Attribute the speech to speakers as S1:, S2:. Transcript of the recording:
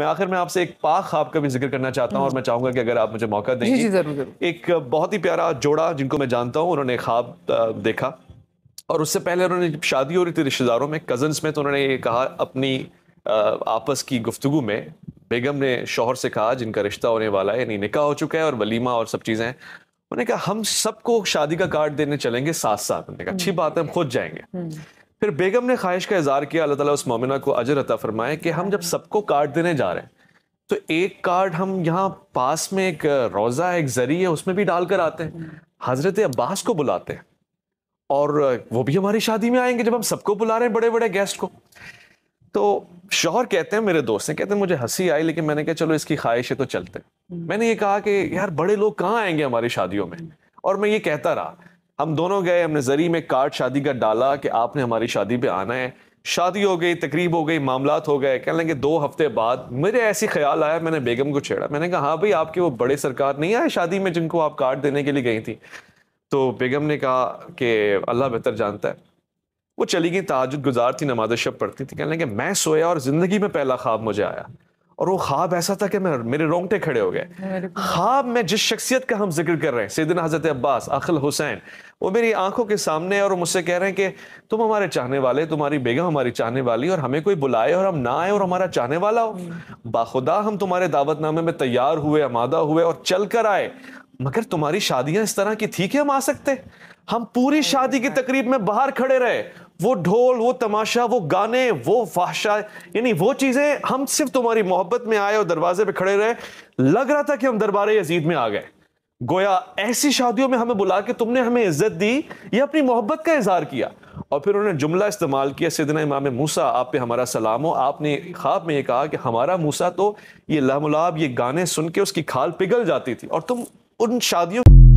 S1: मैं आखिर में आपसे एक पाक खाब का भी जिक्र करना चाहता हूँ और मैं चाहूंगा कि अगर आप मुझे मौका देंगे एक बहुत ही प्यारा जोड़ा जिनको मैं जानता हूँ उन्होंने ख्वाब देखा और उससे पहले उन्होंने शादी हो रही थी रिश्तेदारों में कजन्स में तो उन्होंने ये कहा अपनी आपस की गुफ्तु में बेगम ने शोहर से कहा जिनका रिश्ता होने वाला है यानी निकाह हो चुका है और वलीमा और सब चीज़ें हैं उन्होंने कहा हम सबको शादी का कार्ड देने चलेंगे साथ साथ उन्होंने कहा अच्छी हम्म। बात है हम खुद जाएंगे हम्म। फिर बेगम ने ख्वाहिश का इजहार किया अल्लाह ताला उस मोमिना को अजर अता फरमाए कि हम जब सबको कार्ड देने जा रहे हैं तो एक कार्ड हम यहाँ पास में एक रोज़ा एक जरिए उसमें भी डाल कर आते हैं हज़रत अब्बास को बुलाते हैं और वो भी हमारी शादी में आएंगे जब हम सबको बुला रहे हैं बड़े बड़े गेस्ट को तो शोहर कहते हैं मेरे दोस्त ने कहते हैं मुझे हंसी आई लेकिन मैंने कहा चलो इसकी ख्वाहिश है तो चलते मैंने ये कहा कि यार बड़े लोग कहाँ आएंगे हमारी शादियों में और मैं ये कहता रहा हम दोनों गए हमने जरी में कार्ड शादी का डाला कि आपने हमारी शादी पे आना है शादी हो गई तकरीब हो गई मामला हो गए कह लेंगे दो हफ्ते बाद मेरे ऐसे ख्याल आया मैंने बेगम को छेड़ा मैंने कहा हाँ भाई आपके वो बड़े सरकार नहीं आए शादी में जिनको आप कार्ड देने के लिए गई थी तो बेगम ने कहा कि अल्लाह बेहतर जानता है वो चली गई ताजुद गुजार थी नमाज शब पढ़ती थी कह लेंगे मैं सोया और ज़िंदगी में पहला ख्वाब मुझे आया और वो ख्वाब ऐसा था कि मैं मेरे रोंगटे खड़े हो गए ख्वाब में जिस शख्सियत का हम जिक्र कर रहे हैं सैदिन हज़रत अब्बास अखिल हुसैन वो मेरी आंखों के सामने और मुझसे कह रहे हैं कि तुम हमारे चाहने वाले तुम्हारी बेगम हमारी चाहने वाली और हमें कोई बुलाए और हम ना आए और हमारा चाहने वाला हो बाखुदा हम तुम्हारे दावतनामे में तैयार हुए आमादा हुए और चल कर आए मगर तुम्हारी शादियां इस तरह की थी कि हम आ सकते हम पूरी शादी की तकरीब में बाहर खड़े रहे वो ढोल वो तमाशा वो गाने वो फाशा यानी वो चीज़ें हम सिर्फ तुम्हारी मोहब्बत में आए और दरवाजे पे खड़े रहे लग रहा था कि हम दरबार यजीद में आ गए गोया ऐसी शादियों में हमें बुला के तुमने हमें इज्जत दी या अपनी मोहब्बत का इजहार किया और फिर उन्होंने जुमला इस्तेमाल किया सिदना इमाम मूसा आप पे हमारा सलाम हो आपने ख्वाब में ये कहा कि हमारा मूसा तो ये लहमलाब ये गाने सुन के उसकी खाल पिघल जाती थी और तुम उन शादियों